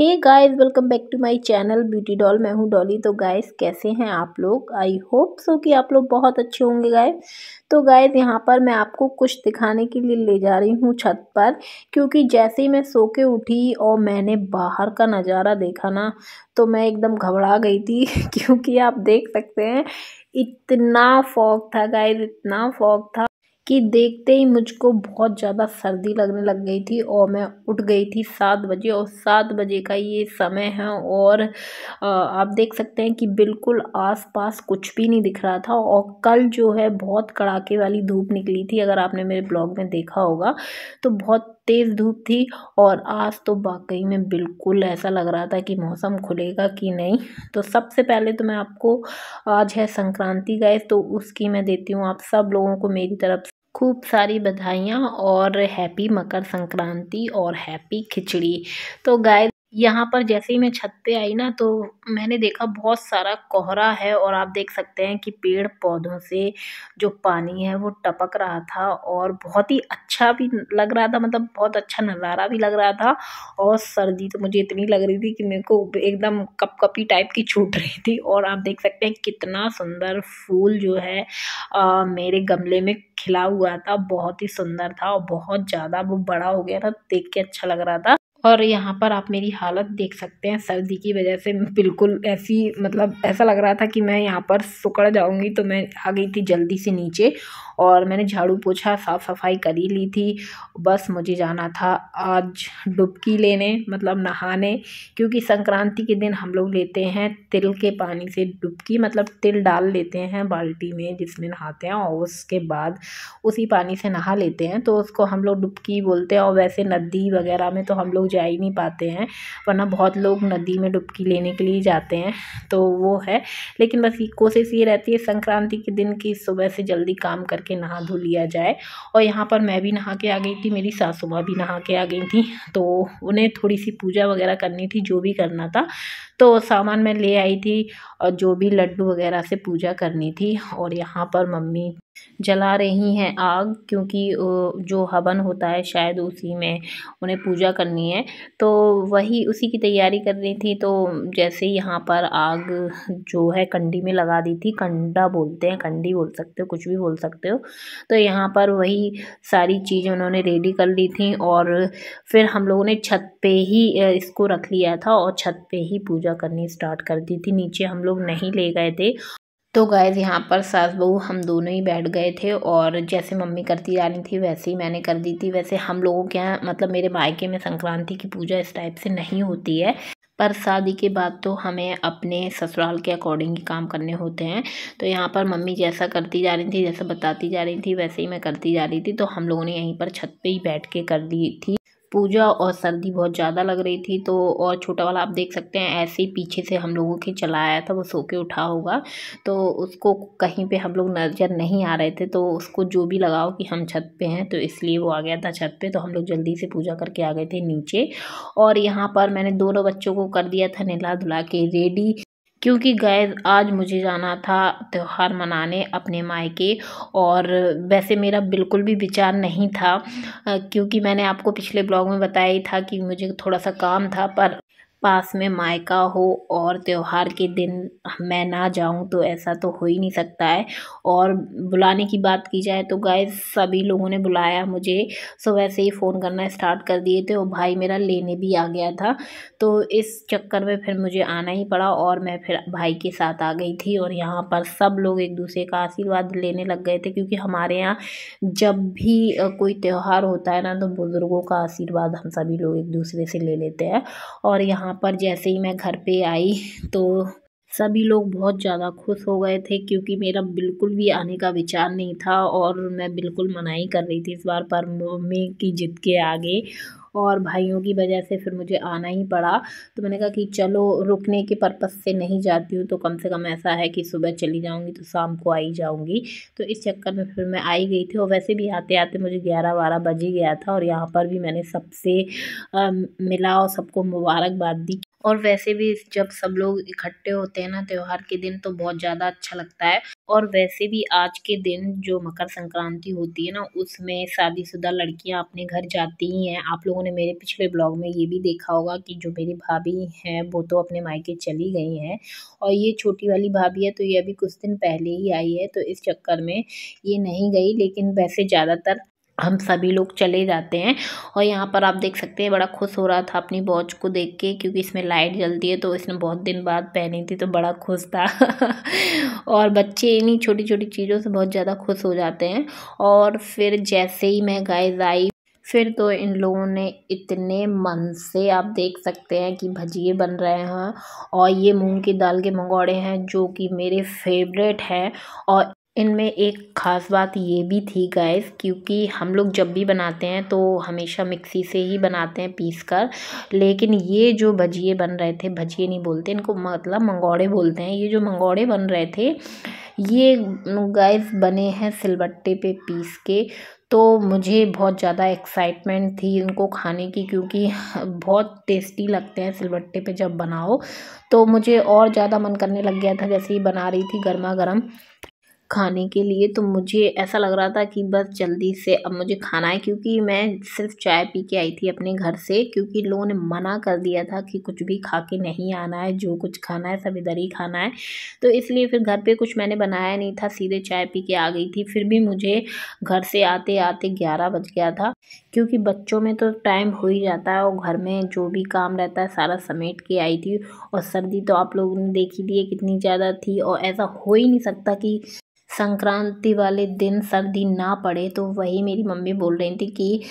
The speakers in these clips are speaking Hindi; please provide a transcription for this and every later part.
hey guys welcome back to my channel beauty doll मैं हूँ डॉली तो गाइस कैसे हैं आप लोग आई होप सो कि आप लोग बहुत अच्छे होंगे गाइस तो गाइस यहाँ पर मैं आपको कुछ दिखाने के लिए ले जा रही हूँ छत पर क्योंकि जैसे ही मैं सो के उठी और मैंने बाहर का नज़ारा देखा ना तो मैं एकदम घबरा गई थी क्योंकि आप देख सकते हैं इतना फॉग था गाइज इतना फॉग था कि देखते ही मुझको बहुत ज़्यादा सर्दी लगने लग गई थी और मैं उठ गई थी सात बजे और सात बजे का ये समय है और आप देख सकते हैं कि बिल्कुल आसपास कुछ भी नहीं दिख रहा था और कल जो है बहुत कड़ाके वाली धूप निकली थी अगर आपने मेरे ब्लॉग में देखा होगा तो बहुत तेज़ धूप थी और आज तो वाकई में बिल्कुल ऐसा लग रहा था कि मौसम खुलेगा कि नहीं तो सबसे पहले तो मैं आपको आज है संक्रांति गए तो उसकी मैं देती हूँ आप सब लोगों को मेरी तरफ खूब सारी बधाइयाँ और हैप्पी मकर संक्रांति और हैप्पी खिचड़ी तो गाय यहाँ पर जैसे ही मैं छत पे आई ना तो मैंने देखा बहुत सारा कोहरा है और आप देख सकते हैं कि पेड़ पौधों से जो पानी है वो टपक रहा था और बहुत ही अच्छा भी लग रहा था मतलब बहुत अच्छा नज़ारा भी लग रहा था और सर्दी तो मुझे इतनी लग रही थी कि मेरे को एकदम कपकपी टाइप की छूट रही थी और आप देख सकते हैं कितना सुंदर फूल जो है आ, मेरे गमले में खिला हुआ था बहुत ही सुंदर था और बहुत ज़्यादा वो बड़ा हो गया था देख के अच्छा लग रहा था और यहाँ पर आप मेरी हालत देख सकते हैं सर्दी की वजह से बिल्कुल ऐसी मतलब ऐसा लग रहा था कि मैं यहाँ पर सुकड़ जाऊँगी तो मैं आ गई थी जल्दी से नीचे और मैंने झाड़ू पोछा साफ़ सफाई कर ही ली थी बस मुझे जाना था आज डुबकी लेने मतलब नहाने क्योंकि संक्रांति के दिन हम लोग लेते हैं तिल के पानी से डुबकी मतलब तिल डाल लेते हैं बाल्टी में जिसमें नहाते हैं और उसके बाद उसी पानी से नहा लेते हैं तो उसको हम लोग डुबकी बोलते हैं और वैसे नदी वगैरह में तो हम लोग जा ही नहीं पाते हैं वरना बहुत लोग नदी में डुबकी लेने के लिए जाते हैं तो वो है लेकिन बस कोशिश ये रहती है संक्रांति के दिन की सुबह से जल्दी काम करके करके नहा धो लिया जाए और यहाँ पर मैं भी नहा के आ गई थी मेरी सासू माँ भी नहा के आ गई थी तो उन्हें थोड़ी सी पूजा वगैरह करनी थी जो भी करना था तो सामान मैं ले आई थी और जो भी लड्डू वगैरह से पूजा करनी थी और यहाँ पर मम्मी जला रही हैं आग क्योंकि जो हवन होता है शायद उसी में उन्हें पूजा करनी है तो वही उसी की तैयारी कर रही थी तो जैसे यहाँ पर आग जो है कंडी में लगा दी थी कंडा बोलते हैं कंडी बोल सकते हो कुछ भी बोल सकते हो तो यहाँ पर वही सारी चीज़ें उन्होंने रेडी कर ली थी और फिर हम लोगों ने छत पे ही इसको रख लिया था और छत पे ही पूजा करनी स्टार्ट कर दी थी नीचे हम लोग नहीं ले गए थे तो गायज़ यहाँ पर सास बहू हम दोनों ही बैठ गए थे और जैसे मम्मी करती जा रही थी वैसे ही मैंने कर दी थी वैसे हम लोगों के यहाँ मतलब मेरे मायके में संक्रांति की पूजा इस टाइप से नहीं होती है पर शादी के बाद तो हमें अपने ससुराल के अकॉर्डिंग ही काम करने होते हैं तो यहाँ पर मम्मी जैसा करती जा रही थी जैसा बताती जा रही थी वैसे ही मैं करती जा रही थी तो हम लोगों ने यहीं पर छत पे ही बैठ के कर दी थी पूजा और सर्दी बहुत ज़्यादा लग रही थी तो और छोटा वाला आप देख सकते हैं ऐसे ही पीछे से हम लोगों के चला आया था वो सो के उठा होगा तो उसको कहीं पे हम लोग नज़र नहीं आ रहे थे तो उसको जो भी लगाओ कि हम छत पे हैं तो इसलिए वो आ गया था छत पे तो हम लोग जल्दी से पूजा करके आ गए थे नीचे और यहाँ पर मैंने दोनों बच्चों को कर दिया था नहला धुला के रेडी क्योंकि गैज़ आज मुझे जाना था त्यौहार मनाने अपने मायके और वैसे मेरा बिल्कुल भी विचार नहीं था क्योंकि मैंने आपको पिछले ब्लॉग में बताया ही था कि मुझे थोड़ा सा काम था पर पास में मायका हो और त्यौहार के दिन मैं ना जाऊं तो ऐसा तो हो ही नहीं सकता है और बुलाने की बात की जाए तो गाय सभी लोगों ने बुलाया मुझे सो वैसे ही फ़ोन करना स्टार्ट कर दिए थे और भाई मेरा लेने भी आ गया था तो इस चक्कर में फिर मुझे आना ही पड़ा और मैं फिर भाई के साथ आ गई थी और यहाँ पर सब लोग एक दूसरे का आशीर्वाद लेने लग गए थे क्योंकि हमारे यहाँ जब भी कोई त्यौहार होता है ना तो बुज़ुर्गों का आशीर्वाद हम सभी लोग एक दूसरे से ले लेते हैं और यहाँ यहाँ पर जैसे ही मैं घर पे आई तो सभी लोग बहुत ज़्यादा खुश हो गए थे क्योंकि मेरा बिल्कुल भी आने का विचार नहीं था और मैं बिल्कुल मनाही कर रही थी इस बार पर मम्मी की जिद के आगे और भाइयों की वजह से फिर मुझे आना ही पड़ा तो मैंने कहा कि चलो रुकने के पर्पज़ से नहीं जाती हूँ तो कम से कम ऐसा है कि सुबह चली जाऊँगी तो शाम को आई जाऊँगी तो इस चक्कर में फिर मैं आई गई थी और वैसे भी आते आते मुझे ग्यारह बारह बज ही गया था और यहाँ पर भी मैंने सबसे मिला और सबको मुबारकबाद दी और वैसे भी जब सब लोग इकट्ठे होते हैं ना त्यौहार के दिन तो बहुत ज़्यादा अच्छा लगता है और वैसे भी आज के दिन जो मकर संक्रांति होती है ना उसमें शादीशुदा लड़कियां अपने घर जाती ही हैं आप लोगों ने मेरे पिछले ब्लॉग में ये भी देखा होगा कि जो मेरी भाभी हैं वो तो अपने मायके चली गई हैं और ये छोटी वाली भाभी है तो ये अभी कुछ दिन पहले ही आई है तो इस चक्कर में ये नहीं गई लेकिन वैसे ज़्यादातर हम सभी लोग चले जाते हैं और यहाँ पर आप देख सकते हैं बड़ा खुश हो रहा था अपनी वॉच को देख के क्योंकि इसमें लाइट जलती है तो इसने बहुत दिन बाद पहनी थी तो बड़ा खुश था और बच्चे इन्हीं छोटी छोटी चीज़ों से बहुत ज़्यादा खुश हो जाते हैं और फिर जैसे ही मैं गाय आई फिर तो इन लोगों ने इतने मन से आप देख सकते हैं कि भजिए बन रहे हैं और ये मूंग की दाल के मंगौड़े हैं जो कि मेरे फेवरेट हैं और इनमें एक ख़ास बात ये भी थी गैस क्योंकि हम लोग जब भी बनाते हैं तो हमेशा मिक्सी से ही बनाते हैं पीस कर लेकिन ये जो भजिए बन रहे थे भजिए नहीं बोलते इनको मतलब मंगौड़े बोलते हैं ये जो मंगौड़े बन रहे थे ये गैस बने हैं सिलबट्टे पे पीस के तो मुझे बहुत ज़्यादा एक्साइटमेंट थी इनको खाने की क्योंकि बहुत टेस्टी लगते हैं सिलबट्टे पे जब बनाओ तो मुझे और ज़्यादा मन करने लग गया था जैसे ही बना रही थी गर्मा गर्म खाने के लिए तो मुझे ऐसा लग रहा था कि बस जल्दी से अब मुझे खाना है क्योंकि मैं सिर्फ चाय पी के आई थी अपने घर से क्योंकि लोगों ने मना कर दिया था कि कुछ भी खा के नहीं आना है जो कुछ खाना है सब इधर ही खाना है तो इसलिए फिर घर पे कुछ मैंने बनाया नहीं था सीधे चाय पी के आ गई थी फिर भी मुझे घर से आते आते ग्यारह बज गया था क्योंकि बच्चों में तो टाइम हो ही जाता है और घर में जो भी काम रहता है सारा समेट के आई थी और सर्दी तो आप लोगों ने देखी दी है कितनी ज़्यादा थी और ऐसा हो ही नहीं सकता कि संक्रांति वाले दिन सर्दी ना पड़े तो वही मेरी मम्मी बोल रही थी कि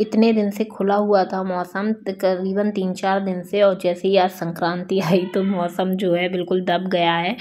इतने दिन से खुला हुआ था मौसम तकरीबन तीन चार दिन से और जैसे ही आज संक्रांति आई तो मौसम जो है बिल्कुल दब गया है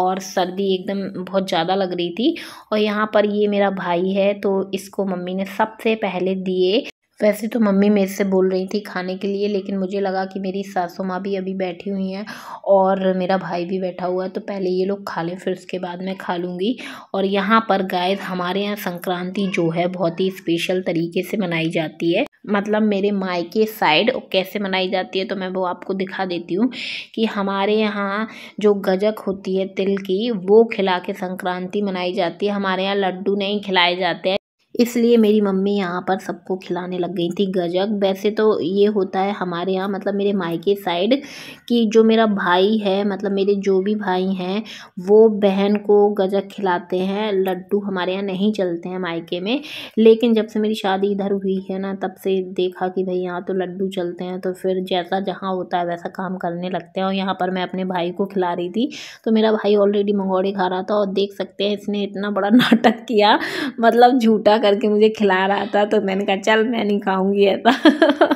और सर्दी एकदम बहुत ज़्यादा लग रही थी और यहाँ पर ये मेरा भाई है तो इसको मम्मी ने सबसे पहले दिए वैसे तो मम्मी मेरे से बोल रही थी खाने के लिए लेकिन मुझे लगा कि मेरी सासू माँ भी अभी बैठी हुई हैं और मेरा भाई भी बैठा हुआ है तो पहले ये लोग खा लें फिर उसके बाद मैं खा लूँगी और यहाँ पर गाय हमारे यहाँ संक्रांति जो है बहुत ही स्पेशल तरीके से मनाई जाती है मतलब मेरे मायके साइड कैसे मनाई जाती है तो मैं वो आपको दिखा देती हूँ कि हमारे यहाँ जो गजक होती है तिल की वो खिला के संक्रांति मनाई जाती है हमारे यहाँ लड्डू नहीं खिलाए जाते हैं इसलिए मेरी मम्मी यहाँ पर सबको खिलाने लग गई थी गजक वैसे तो ये होता है हमारे यहाँ मतलब मेरे मायके साइड कि जो मेरा भाई है मतलब मेरे जो भी भाई हैं वो बहन को गजक खिलाते हैं लड्डू हमारे यहाँ नहीं चलते हैं मायके में लेकिन जब से मेरी शादी इधर हुई है ना तब से देखा कि भाई यहाँ तो लड्डू चलते हैं तो फिर जैसा जहाँ होता है वैसा काम करने लगते हैं और यहाँ पर मैं अपने भाई को खिला रही थी तो मेरा भाई ऑलरेडी मंगौड़े खा रहा था और देख सकते हैं इसने इतना बड़ा नाटक किया मतलब झूठा करके मुझे खिला रहा था तो मैंने कहा चल मैं नहीं खाऊंगी ऐसा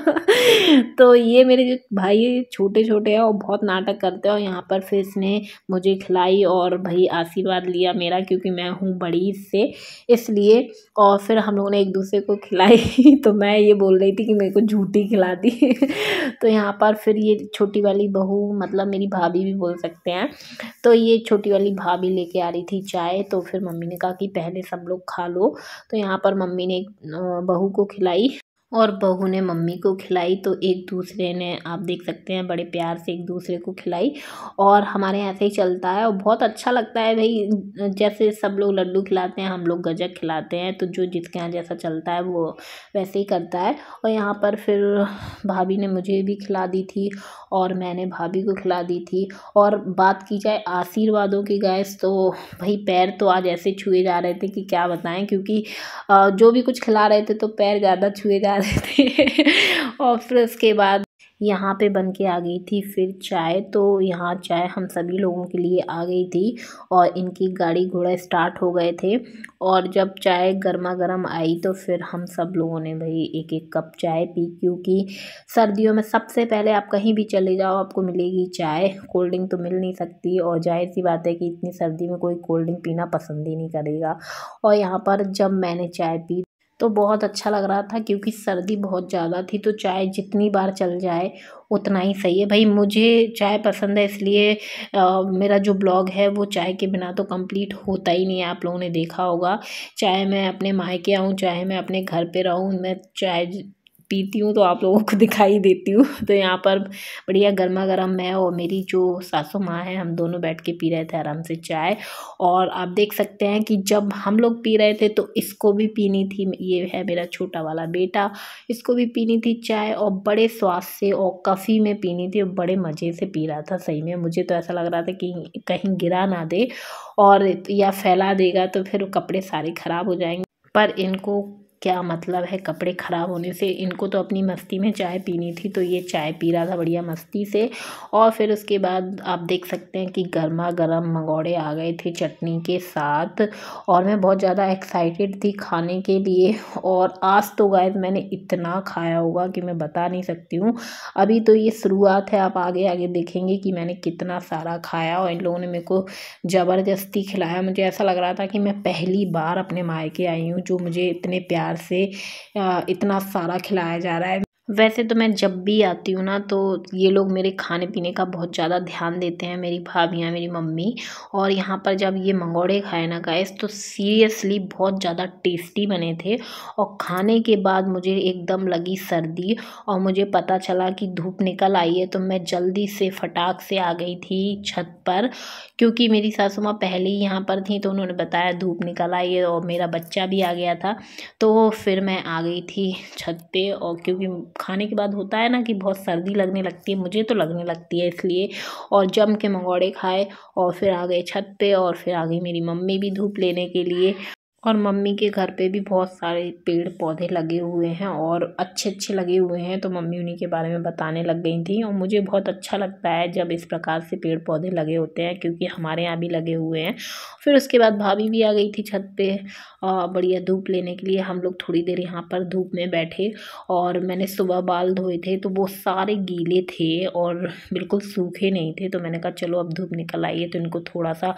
तो ये मेरे जो भाई छोटे छोटे हैं और बहुत नाटक करते हैं और यहाँ पर फिर इसने मुझे खिलाई और भाई आशीर्वाद लिया मेरा क्योंकि मैं हूँ बड़ी इससे इसलिए और फिर हम लोगों ने एक दूसरे को खिलाई तो मैं ये बोल रही थी कि मेरे को झूठी खिला दी तो यहाँ पर फिर ये छोटी वाली बहू मतलब मेरी भाभी भी बोल सकते हैं तो ये छोटी वाली भाभी लेके आ रही थी चाय तो फिर मम्मी ने कहा कि पहले सब लोग खा लो तो यहाँ पर मम्मी ने बहू को खिलाई और बहू ने मम्मी को खिलाई तो एक दूसरे ने आप देख सकते हैं बड़े प्यार से एक दूसरे को खिलाई और हमारे यहाँ से ही चलता है और बहुत अच्छा लगता है भाई जैसे सब लोग लड्डू खिलाते हैं हम लोग गजक खिलाते हैं तो जो जिसके यहाँ जैसा चलता है वो वैसे ही करता है और यहाँ पर फिर भाभी ने मुझे भी खिला दी थी और मैंने भाभी को खिला दी थी और बात की जाए आशीर्वादों की गैस तो भाई पैर तो आज ऐसे छुए जा रहे थे कि क्या बताएँ क्योंकि जो भी कुछ खिला रहे थे तो पैर ज़्यादा छुए जा देते हैं और फिर उसके बाद यहाँ पे बन के आ गई थी फिर चाय तो यहाँ चाय हम सभी लोगों के लिए आ गई थी और इनकी गाड़ी घोड़ा स्टार्ट हो गए थे और जब चाय गर्मा गर्म आई तो फिर हम सब लोगों ने भाई एक एक कप चाय पी क्योंकि सर्दियों में सबसे पहले आप कहीं भी चले जाओ आपको मिलेगी चाय कोल्ड ड्रिंक तो मिल नहीं सकती और जाहिर सी बात है कि इतनी सर्दी में कोई कोल्ड ड्रिंक पीना पसंद ही नहीं करेगा और यहाँ पर जब मैंने चाय पी तो बहुत अच्छा लग रहा था क्योंकि सर्दी बहुत ज़्यादा थी तो चाय जितनी बार चल जाए उतना ही सही है भाई मुझे चाय पसंद है इसलिए आ, मेरा जो ब्लॉग है वो चाय के बिना तो कंप्लीट होता ही नहीं है आप लोगों ने देखा होगा चाहे मैं अपने मायके आऊँ चाहे मैं अपने घर पे रहूँ मैं चाय पीती हूँ तो आप लोगों को दिखाई देती हूँ तो यहाँ पर बढ़िया गर्मा गर्म मैं और मेरी जो सासू माँ है हम दोनों बैठ के पी रहे थे आराम से चाय और आप देख सकते हैं कि जब हम लोग पी रहे थे तो इसको भी पीनी थी ये है मेरा छोटा वाला बेटा इसको भी पीनी थी चाय और बड़े स्वाद से और कफ़ी में पीनी थी और बड़े मज़े से पी रहा था सही में मुझे तो ऐसा लग रहा था कि कहीं गिरा ना दे और या फैला देगा तो फिर कपड़े सारे ख़राब हो जाएंगे पर इनको क्या मतलब है कपड़े ख़राब होने से इनको तो अपनी मस्ती में चाय पीनी थी तो ये चाय पी रहा था बढ़िया मस्ती से और फिर उसके बाद आप देख सकते हैं कि गर्मा गर्म मंगौड़े आ गए थे चटनी के साथ और मैं बहुत ज़्यादा एक्साइटेड थी खाने के लिए और आज तो गाय मैंने इतना खाया होगा कि मैं बता नहीं सकती हूँ अभी तो ये शुरुआत है आप आगे आगे देखेंगे कि मैंने कितना सारा खाया और इन लोगों ने मेरे को ज़बरदस्ती खिलाया मुझे ऐसा लग रहा था कि मैं पहली बार अपने मायके आई हूँ जो मुझे इतने प्यार प्यार से इतना सारा खिलाया जा रहा है वैसे तो मैं जब भी आती हूँ ना तो ये लोग मेरे खाने पीने का बहुत ज़्यादा ध्यान देते हैं मेरी भाभियाँ मेरी मम्मी और यहाँ पर जब ये मंगोड़े खाए ना गाइस तो सीरियसली बहुत ज़्यादा टेस्टी बने थे और खाने के बाद मुझे एकदम लगी सर्दी और मुझे पता चला कि धूप निकल आई है तो मैं जल्दी से फटाक से आ गई थी छत पर क्योंकि मेरी सासू माँ पहले ही यहाँ पर थी तो उन्होंने बताया धूप निकल आई है और मेरा बच्चा भी आ गया था तो फिर मैं आ गई थी छत पर और क्योंकि खाने के बाद होता है ना कि बहुत सर्दी लगने लगती है मुझे तो लगने लगती है इसलिए और जम के मंगौड़े खाए और फिर आ गए छत पे और फिर आ गई मेरी मम्मी भी धूप लेने के लिए और मम्मी के घर पे भी बहुत सारे पेड़ पौधे लगे हुए हैं और अच्छे अच्छे लगे हुए हैं तो मम्मी उन्हीं के बारे में बताने लग गई थी और मुझे बहुत अच्छा लगता है जब इस प्रकार से पेड़ पौधे लगे होते हैं क्योंकि हमारे यहाँ भी लगे हुए हैं फिर उसके बाद भाभी भी आ गई थी छत पे बढ़िया धूप लेने के लिए हम लोग थोड़ी देर यहाँ पर धूप में बैठे और मैंने सुबह बाल धोए थे तो वो सारे गीले थे और बिल्कुल सूखे नहीं थे तो मैंने कहा चलो अब धूप निकल आई है तो इनको थोड़ा सा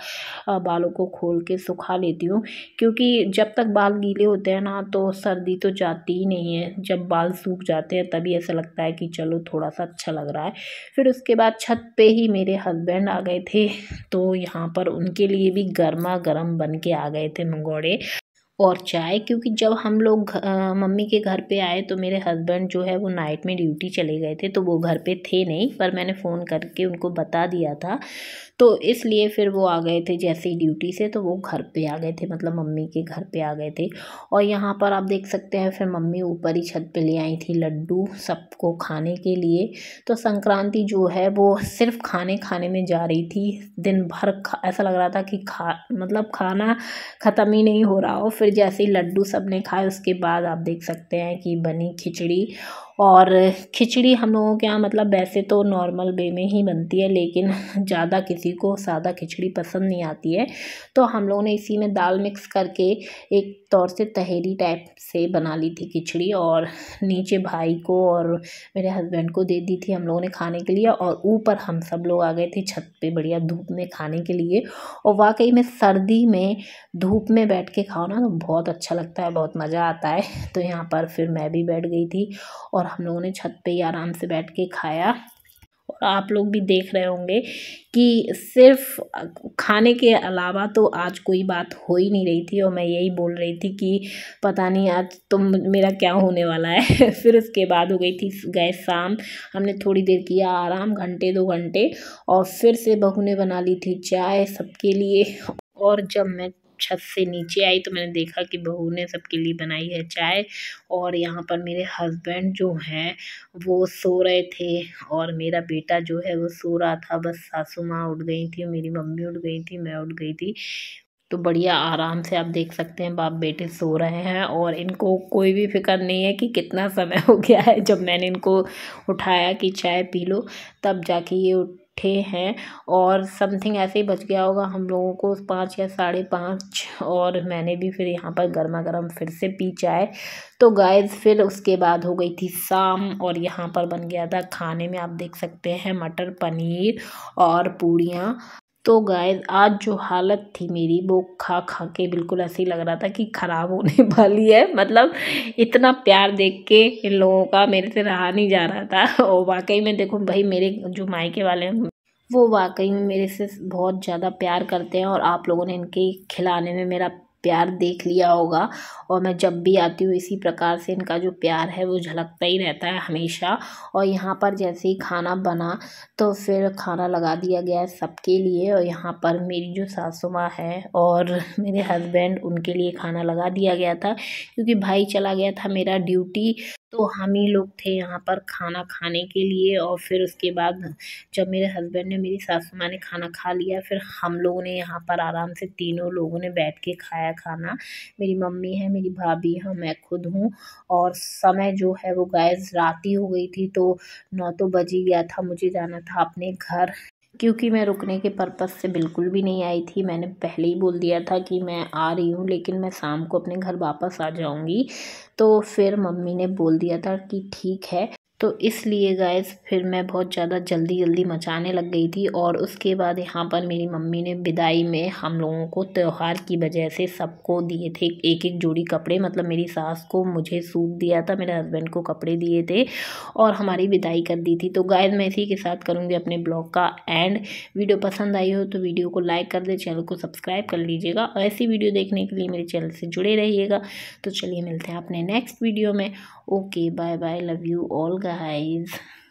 बालों को खोल के सुखा लेती हूँ क्योंकि जब तक बाल गीले होते हैं ना तो सर्दी तो जाती ही नहीं है जब बाल सूख जाते हैं तभी ऐसा लगता है कि चलो थोड़ा सा अच्छा लग रहा है फिर उसके बाद छत पे ही मेरे हस्बैंड आ गए थे तो यहाँ पर उनके लिए भी गर्मा गर्म बन के आ गए थे मंगोड़े और चाय क्योंकि जब हम लोग मम्मी के घर पे आए तो मेरे हस्बैंड जो है वो नाइट में ड्यूटी चले गए थे तो वो घर पे थे नहीं पर मैंने फ़ोन करके उनको बता दिया था तो इसलिए फिर वो आ गए थे जैसे ही ड्यूटी से तो वो घर पे आ गए थे मतलब मम्मी के घर पे आ गए थे और यहाँ पर आप देख सकते हैं फिर मम्मी ऊपर ही छत पर ले आई थी लड्डू सबको खाने के लिए तो संक्रांति जो है वो सिर्फ खाने खाने में जा रही थी दिन भर ऐसा लग रहा था कि खा मतलब खाना ख़त्म ही नहीं हो रहा हो फिर जैसे लड्डू सबने खाए उसके बाद आप देख सकते हैं कि बनी खिचड़ी और खिचड़ी हम लोगों के यहाँ मतलब वैसे तो नॉर्मल वे में ही बनती है लेकिन ज़्यादा किसी को सादा खिचड़ी पसंद नहीं आती है तो हम लोगों ने इसी में दाल मिक्स करके एक तौर से तहेरी टाइप से बना ली थी खिचड़ी और नीचे भाई को और मेरे हस्बैंड को दे दी थी हम लोगों ने खाने के लिए और ऊपर हम सब लोग आ गए थे छत पर बढ़िया धूप में खाने के लिए और वाकई में सर्दी में धूप में बैठ के खाओ ना तो बहुत अच्छा लगता है बहुत मज़ा आता है तो यहाँ पर फिर मैं भी बैठ गई थी और हम लोगों ने छत पे ही आराम से बैठ के खाया और आप लोग भी देख रहे होंगे कि सिर्फ खाने के अलावा तो आज कोई बात हो ही नहीं रही थी और मैं यही बोल रही थी कि पता नहीं आज तो मेरा क्या होने वाला है फिर उसके बाद हो गई थी गए शाम हमने थोड़ी देर किया आराम घंटे दो घंटे और फिर से बहू ने बना ली थी चाय सबके लिए और जब मैं छत से नीचे आई तो मैंने देखा कि बहू ने सबके लिए बनाई है चाय और यहाँ पर मेरे हस्बैंड जो हैं वो सो रहे थे और मेरा बेटा जो है वो सो रहा था बस सासू माँ उठ गई थी मेरी मम्मी उठ गई थी मैं उठ गई थी तो बढ़िया आराम से आप देख सकते हैं बाप बेटे सो रहे हैं और इनको कोई भी फिक्र नहीं है कि कितना समय हो गया है जब मैंने इनको उठाया कि चाय पी लो तब जाके ये उठे हैं और समथिंग ऐसे ही बच गया होगा हम लोगों को पाँच या साढ़े पाँच और मैंने भी फिर यहाँ पर गर्मा गर्म फिर से पी चाय तो गाइस फिर उसके बाद हो गई थी शाम और यहाँ पर बन गया था खाने में आप देख सकते हैं मटर पनीर और पूड़ियाँ तो गाय आज जो हालत थी मेरी वो खा खा के बिल्कुल ऐसे ही लग रहा था कि ख़राब होने वाली है मतलब इतना प्यार देख के इन लोगों का मेरे से रहा नहीं जा रहा था और वाकई में देखो भाई मेरे जो मायके वाले हैं वो वाकई में मेरे से बहुत ज़्यादा प्यार करते हैं और आप लोगों ने इनके खिलाने में मेरा प्यार देख लिया होगा और मैं जब भी आती हूँ इसी प्रकार से इनका जो प्यार है वो झलकता ही रहता है हमेशा और यहाँ पर जैसे ही खाना बना तो फिर खाना लगा दिया गया है सबके लिए और यहाँ पर मेरी जो सासू माँ है और मेरे हस्बैंड उनके लिए खाना लगा दिया गया था क्योंकि भाई चला गया था मेरा ड्यूटी तो हम ही लोग थे यहाँ पर खाना खाने के लिए और फिर उसके बाद जब मेरे हस्बैंड ने मेरी सासू माँ ने खाना खा लिया फिर हम लोगों ने यहाँ पर आराम से तीनों लोगों ने बैठ के खाया खाना मेरी मम्मी है मेरी भाभी है मैं खुद हूँ और समय जो है वो गैस रात ही हो गई थी तो नौ तो बज ही गया था मुझे जाना था अपने घर क्योंकि मैं रुकने के पर्पज़ से बिल्कुल भी नहीं आई थी मैंने पहले ही बोल दिया था कि मैं आ रही हूँ लेकिन मैं शाम को अपने घर वापस आ जाऊँगी तो फिर मम्मी ने बोल दिया था कि ठीक है तो इसलिए गैस फिर मैं बहुत ज़्यादा जल्दी जल्दी मचाने लग गई थी और उसके बाद यहाँ पर मेरी मम्मी ने विदाई में हम लोगों को त्यौहार की वजह से सबको दिए थे एक एक जोड़ी कपड़े मतलब मेरी सास को मुझे सूट दिया था मेरे हस्बैंड को कपड़े दिए थे और हमारी विदाई कर दी थी तो गैस मैं इसी के साथ करूँगी अपने ब्लॉग का एंड वीडियो पसंद आई हो तो वीडियो को लाइक कर दे चैनल को सब्सक्राइब कर लीजिएगा और ऐसी वीडियो देखने के लिए मेरे चैनल से जुड़े रहिएगा तो चलिए मिलते हैं अपने नेक्स्ट वीडियो में okay bye bye love you all guys guys